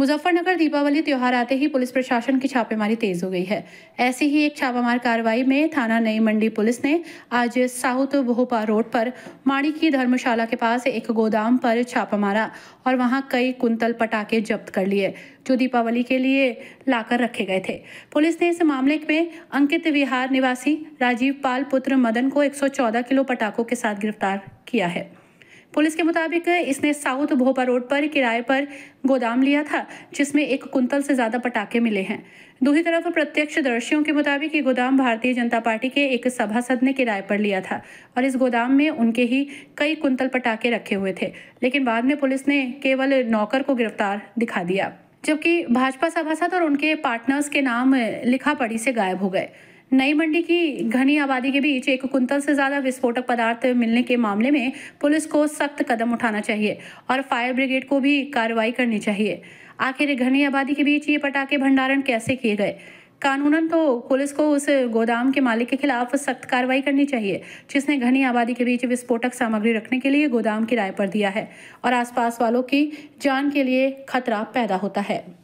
मुजफ्फरनगर दीपावली त्यौहार आते ही पुलिस प्रशासन की छापेमारी तेज हो गई है ऐसी ही एक छापामार कार्रवाई में थाना नई मंडी पुलिस ने आज साउथ भोपा रोड पर माड़ी की धर्मशाला के पास एक गोदाम पर छापा मारा और वहां कई कुंतल पटाखे जब्त कर लिए जो दीपावली के लिए लाकर रखे गए थे पुलिस ने इस मामले में अंकित विहार निवासी राजीव पाल पुत्र मदन को 114 किलो पटाखों के साथ गिरफ्तार किया है पुलिस के मुताबिक इसने साउथ भोपा रोड पर किराए पर गोदाम लिया था जिसमें एक कुंतल से ज्यादा पटाखे मिले हैं दूसरी तरफ दर्शियों के मुताबिक ये गोदाम भारतीय जनता पार्टी के एक सभासद ने किराए पर लिया था और इस गोदाम में उनके ही कई कुंतल पटाखे रखे हुए थे लेकिन बाद में पुलिस ने केवल नौकर को गिरफ्तार दिखा दिया जबकि भाजपा सभासद और उनके पार्टनर्स के नाम लिखा पड़ी से गायब हो गए नई मंडी की घनी आबादी के बीच एक कुंतल से ज्यादा विस्फोटक पदार्थ मिलने के मामले में पुलिस को सख्त कदम उठाना चाहिए और फायर ब्रिगेड को भी कार्रवाई करनी चाहिए आखिर घनी आबादी के बीच ये पटाखे भंडारण कैसे किए गए कानूनन तो पुलिस को उस गोदाम के मालिक के खिलाफ सख्त कार्रवाई करनी चाहिए जिसने घनी आबादी के बीच विस्फोटक सामग्री रखने के लिए गोदाम किराए पर दिया है और आसपास वालों की जान के लिए खतरा पैदा होता है